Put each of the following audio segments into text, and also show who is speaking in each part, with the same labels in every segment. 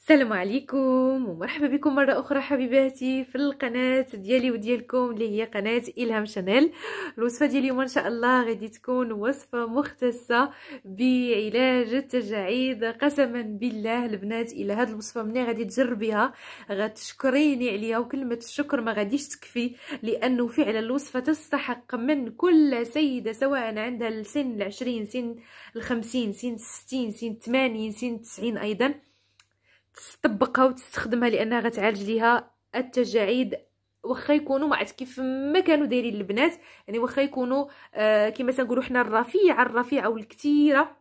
Speaker 1: السلام عليكم ومرحبا بكم مرة أخرى حبيباتي في القناة ديالي وديالكم اللي هي قناة إلهام شانيل الوصفة ديال اليوم إن شاء الله غادي تكون وصفة مختصة بعلاج التجاعيد قسما بالله البنات إلى هذه الوصفة مني غادي تجربيها غتشكريني عليها وكلمة الشكر ما غاديش تكفي لأنه فعلا الوصفة تستحق من كل سيدة سواء عندها السن العشرين سن الخمسين سن الستين سن ثمانين سن التسعين أيضا تطبقها وتستخدمها لانها غتعالج ليها التجاعيد واخا يكونوا ما عرفت كيف ما كانوا دايرين البنات يعني واخا يكونوا آه كما تنقولوا حنا الرفيعه الرفيعه والكثيره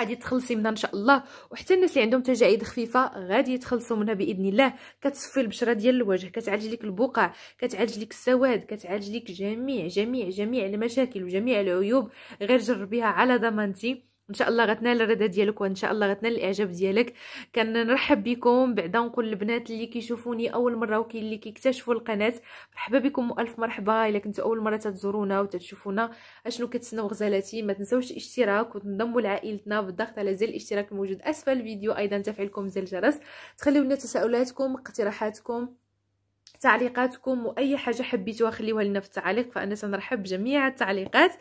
Speaker 1: غادي تخلصي منها ان شاء الله وحتى الناس اللي عندهم تجاعيد خفيفه غادي يتخلصوا منها باذن الله كتصفي البشره ديال الوجه كتعالج لك البقع كتعالج لك السواد كتعالج لك جميع جميع جميع المشاكل وجميع العيوب غير جربيها على ضمانتي ان شاء الله غتنال الرضا ديالك وان شاء الله غتنال الاعجاب ديالك كنرحب بكم بعدا نقول البنات اللي كيشوفوني اول مره وكاين اللي كيكتشفوا القناه مرحبا بكم والف مرحبا الا كنتوا اول مره تزورونا وتشوفونا اشنو كتسناو غزالاتي ما تنساوش الاشتراك وتنضموا لعائلتنا بالضغط على زر الاشتراك الموجود اسفل الفيديو ايضا تفعيلكم زر الجرس تخليونا تساؤلاتكم اقتراحاتكم تعليقاتكم واي حاجه حبيتوها خليوها لنا في التعليق فانا تنرحب بجميع التعليقات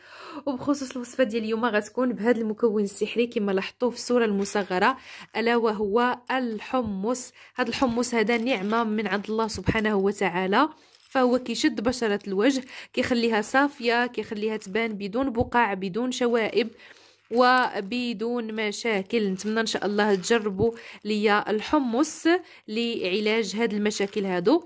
Speaker 1: وبخصوص الوصفه ديال اليوم غتكون بهذا المكون السحري كما لاحظتوا في الصوره المصغره الا وهو الحمص هذا الحمص هذا نعمه من عند الله سبحانه وتعالى فهو كيشد بشره الوجه كيخليها صافيه كيخليها تبان بدون بقع بدون شوائب وبدون مشاكل نتمنى ان شاء الله تجربوا ليا الحمص لعلاج هاد المشاكل هادو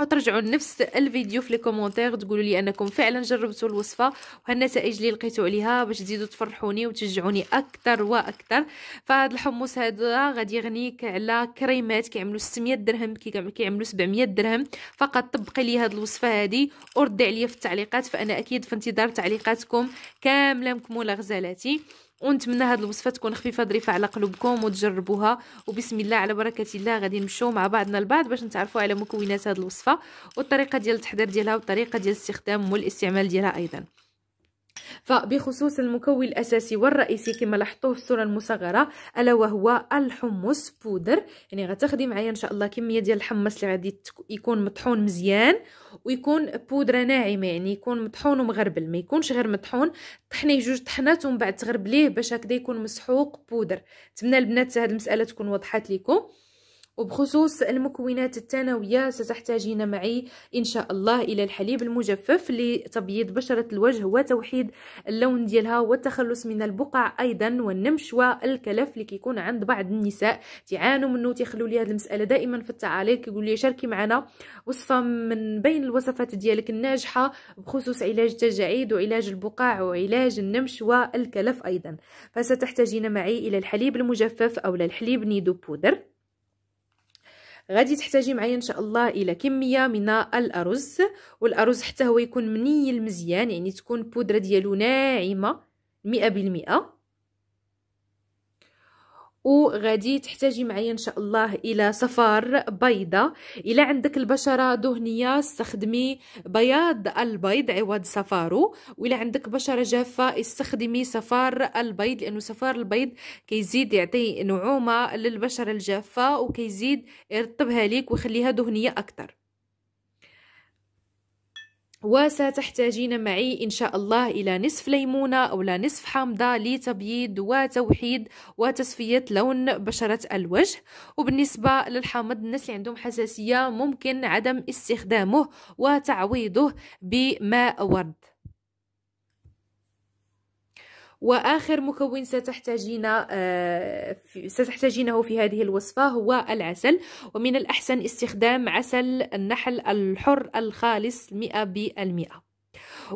Speaker 1: وترجعوا لنفس الفيديو في لي تقولوا لي انكم فعلا جربتوا الوصفه وهالنتائج اللي لقيتوا عليها باش تزيدوا تفرحوني وتشجعوني اكثر واكثر فهاد الحمص هذا غادي يغنيك على كريمات كيعملوا 600 درهم كيعملوا 700 درهم فقط طبقي لي هاد الوصفه هادي وردي عليا في التعليقات فانا اكيد في انتظار تعليقاتكم كامله مكموله غزالاتي ونتمنى هذه الوصفه تكون خفيفه ظريفه على قلوبكم وتجربوها وبسم الله على بركه الله غادي نمشيو مع بعضنا البعض باش نتعرفوا على مكونات هذه الوصفه والطريقه ديال التحضير ديالها والطريقه ديال الاستخدام والاستعمال ديالها ايضا فبخصوص المكون الأساسي والرئيسي كما لاحظتوه في الصورة المصغرة ألا وهو الحمص بودر يعني غتاخدي معايا إن شاء الله كمية ديال الحمص اللي غادي يكون مطحون مزيان ويكون بودرة ناعمة يعني يكون مطحون ومغربل ما يكونش غير مطحون طحنيه جوج طحنات ومن بعد تغربليه باش هكذا يكون مسحوق بودر نتمنى البنات هذه المسألة تكون وضحات لكم وبخصوص المكونات الثانوية ستحتاجين معي إن شاء الله إلى الحليب المجفف لتبييض بشرة الوجه وتوحيد اللون ديالها والتخلص من البقع أيضا والنمش والكلف اللي كيكون عند بعض النساء تعانوا منه تيخلوا لي هذه المسألة دائما في التعاليق يقول لي شاركي معنا وصفة من بين الوصفات ديالك الناجحة بخصوص علاج التجاعيد وعلاج البقع وعلاج النمش والكلف أيضا فستحتاجين معي إلى الحليب المجفف أو الحليب نيدو بودر غادي تحتاجي معايا ان شاء الله الى كميه من الارز والارز حتى هو يكون منيل مزيان يعني تكون بودرة ديالو ناعمه 100% وغادي تحتاجي معايا ان شاء الله الى صفار بيضه الا عندك البشره دهنيه استخدمي بياض البيض عوض صفارو وإلى عندك بشره جافه استخدمي صفار البيض لانه صفار البيض كيزيد يعطي نعومه للبشره الجافه وكيزيد يرطبها ليك ويخليها دهنيه اكثر وستحتاجين معي إن شاء الله إلى نصف ليمونة أو نصف حامضة لتبييض وتوحيد وتصفية لون بشرة الوجه وبالنسبة للحامض الناس اللي عندهم حساسية ممكن عدم استخدامه وتعويضه بماء ورد واخر مكون ستحتاجين آه، ستحتاجينه في هذه الوصفه هو العسل ومن الاحسن استخدام عسل النحل الحر الخالص 100%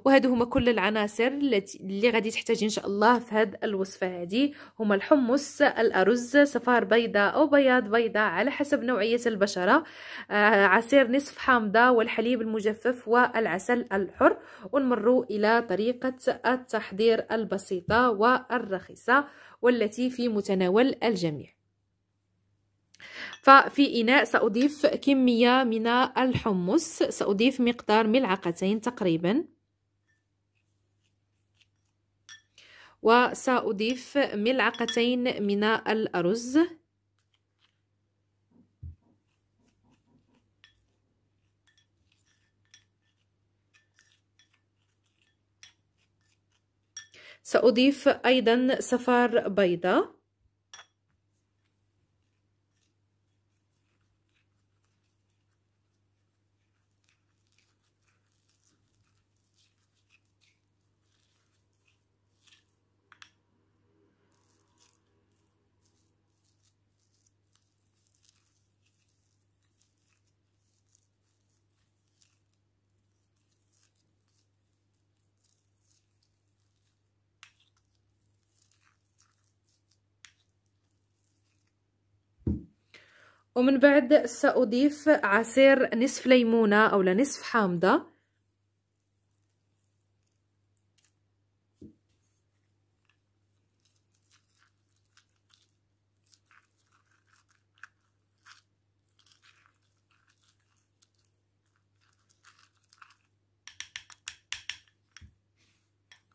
Speaker 1: وهادو هما كل العناصر اللي غادي تحتاجي ان شاء الله في هاد الوصفه هادي هما الحمص الارز صفار بيضه او بياض بيضه على حسب نوعيه البشره آه، عصير نصف حامضه والحليب المجفف والعسل الحر ونمروا الى طريقه التحضير البسيطه والرخيصه والتي في متناول الجميع ففي إناء سأضيف كمية من الحمص سأضيف مقدار ملعقتين تقريبا وسأضيف ملعقتين من الأرز سأضيف أيضا صفار بيضة ومن بعد سأضيف عصير نصف ليمونة أو نصف حامضة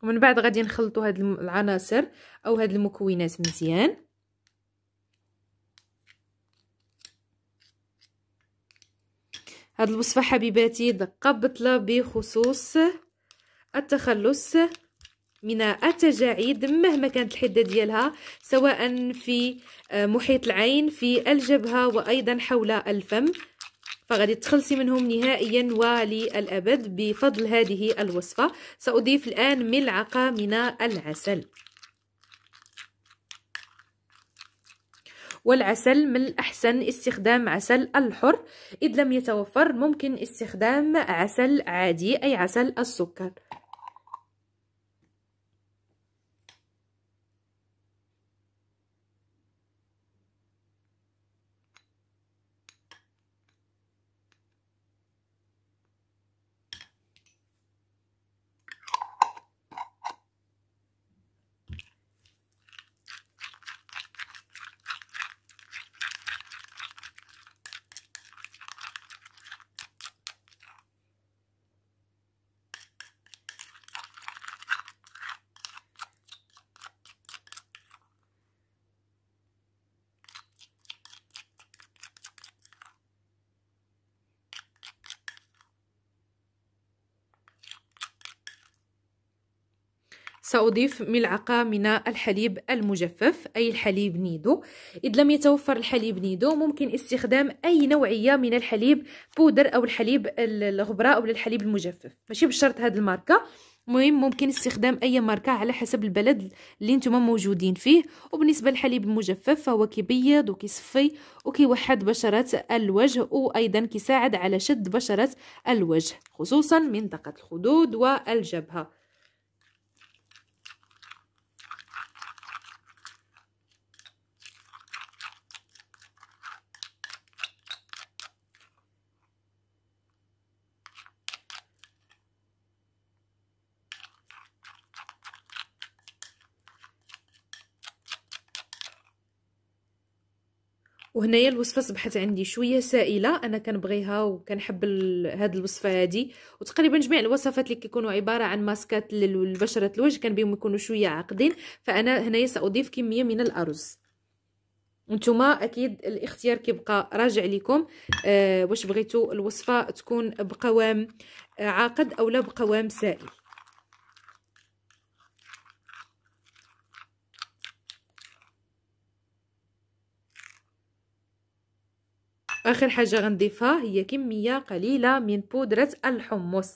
Speaker 1: ومن بعد غادي نخلطوا هاد العناصر او هاد المكونات مزيان هاد الوصفة حبيباتي دقة بطلة بخصوص التخلص من التجاعيد مهما كانت الحدة ديالها سواء في آه، محيط العين في الجبهة وأيضا حول الفم فغادي تخلصي منهم نهائيا وللأبد بفضل هذه الوصفة سأضيف الآن ملعقة من العسل والعسل من الأحسن استخدام عسل الحر إذ لم يتوفر ممكن استخدام عسل عادي أي عسل السكر سأضيف ملعقة من الحليب المجفف أي الحليب نيدو إذا لم يتوفر الحليب نيدو ممكن استخدام أي نوعية من الحليب بودر أو الحليب الغبراء أو الحليب المجفف ماشي بشرط هاد الماركة مهم ممكن استخدام اي ماركه على حسب البلد اللي نتوما موجودين فيه وبالنسبه للحليب المجفف فهو كيبيض وكيصفي وكيوحد بشره الوجه وايضا كيساعد على شد بشره الوجه خصوصا منطقه الخدود والجبهه وهنايا الوصفه صبحت عندي شويه سائله انا كنبغيها وكنحب هاد الوصفه هادي وتقريبا جميع الوصفات اللي كيكونوا عباره عن ماسكات لبشره الوجه كان بهم يكونوا شويه عاقدين فانا هنايا ساضيف كميه من الارز وانتم اكيد الاختيار كيبقى راجع لكم آه واش بغيتوا الوصفه تكون بقوام عاقد او لا بقوام سائل اخر حاجه غنضيفها هي كميه قليله من بودره الحمص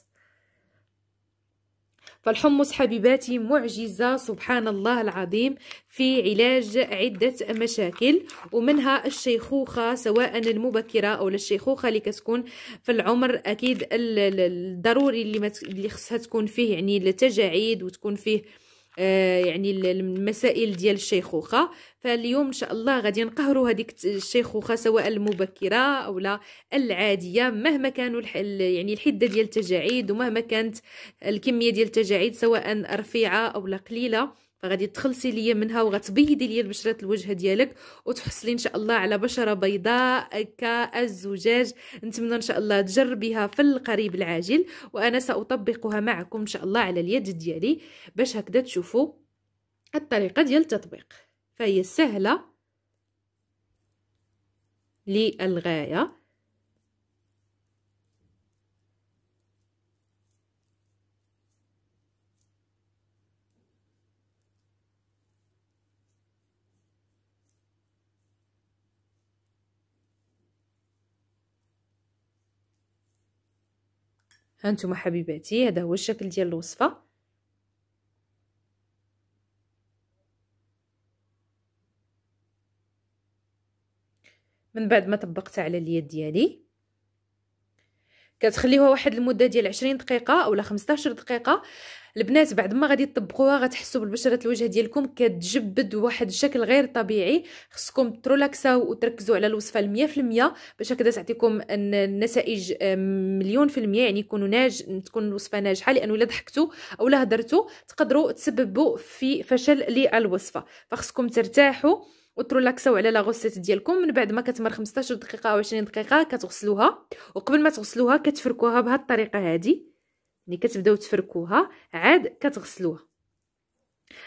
Speaker 1: فالحمص حبيباتي معجزة سبحان الله العظيم في علاج عدة مشاكل ومنها الشيخوخة سواء المبكرة أو الشيخوخة اللي كتكون في العمر أكيد الضروري اللي, خصها تكون فيه يعني التجاعيد وتكون فيه آه، يعني المسائل ديال الشيخوخه فاليوم ان شاء الله غادي نقهروا هذيك الشيخوخه سواء المبكره او لا العاديه مهما كانوا يعني الحده ديال التجاعيد ومهما كانت الكميه ديال التجاعيد سواء رفيعه او لا قليله غادي تخلصي ليا منها وغتبيدي ليا بشره الوجه ديالك وتحصلي ان شاء الله على بشره بيضاء كالزجاج نتمنى ان شاء الله تجربيها في القريب العاجل وانا ساطبقها معكم ان شاء الله على اليد ديالي باش هكذا تشوفوا الطريقه ديال التطبيق فهي سهله للغايه هانتوما حبيباتي هذا هو الشكل ديال الوصفه من بعد ما طبقتها على اليد ديالي كتخليوها واحد المده ديال 20 دقيقه اولا 15 دقيقه البنات بعد ما غادي تطبقوها غتحسوا بالبشره الوجه ديالكم كتجبد واحد الشكل غير طبيعي خصكم ترولاكساو وتركزوا على الوصفه في المية باش هكذا تعطيكم النتائج مليون في المية يعني يكونوا ناج تكون الوصفه ناجحه لانه الا ضحكتوا او لا هدرتوا تقدروا تسببوا في فشل للوصفه فخصكم ترتاحوا وترولاكساو على لاغوسيت ديالكم من بعد ما كتمر 15 دقيقه او 20 دقيقه كتغسلوها وقبل ما تغسلوها كتفركوها بهاد الطريقه هذه ملي كتبداو تفركوها عاد كتغسلوها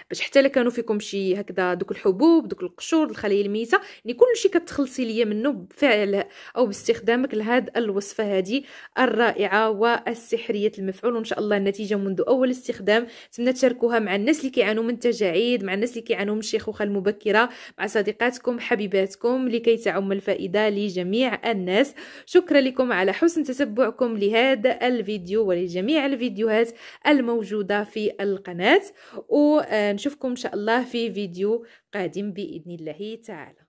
Speaker 1: باش حتى الا كانوا فيكم شي هكذا دوك الحبوب دوك القشور الخلايا الميته يعني كلشي كتخلصي ليا منه بفعل او باستخدامك لهاد الوصفه هذه الرائعه والسحريه المفعول وان شاء الله النتيجه منذ اول استخدام نتمنى تشاركوها مع الناس اللي كيعانوا من التجاعيد مع الناس اللي كيعانوا من الشيخوخه المبكره مع صديقاتكم حبيباتكم لكي تعم الفائده لجميع الناس شكرا لكم على حسن تتبعكم لهذا الفيديو ولجميع الفيديوهات الموجوده في القناه و نشوفكم ان شاء الله في فيديو قادم باذن الله تعالى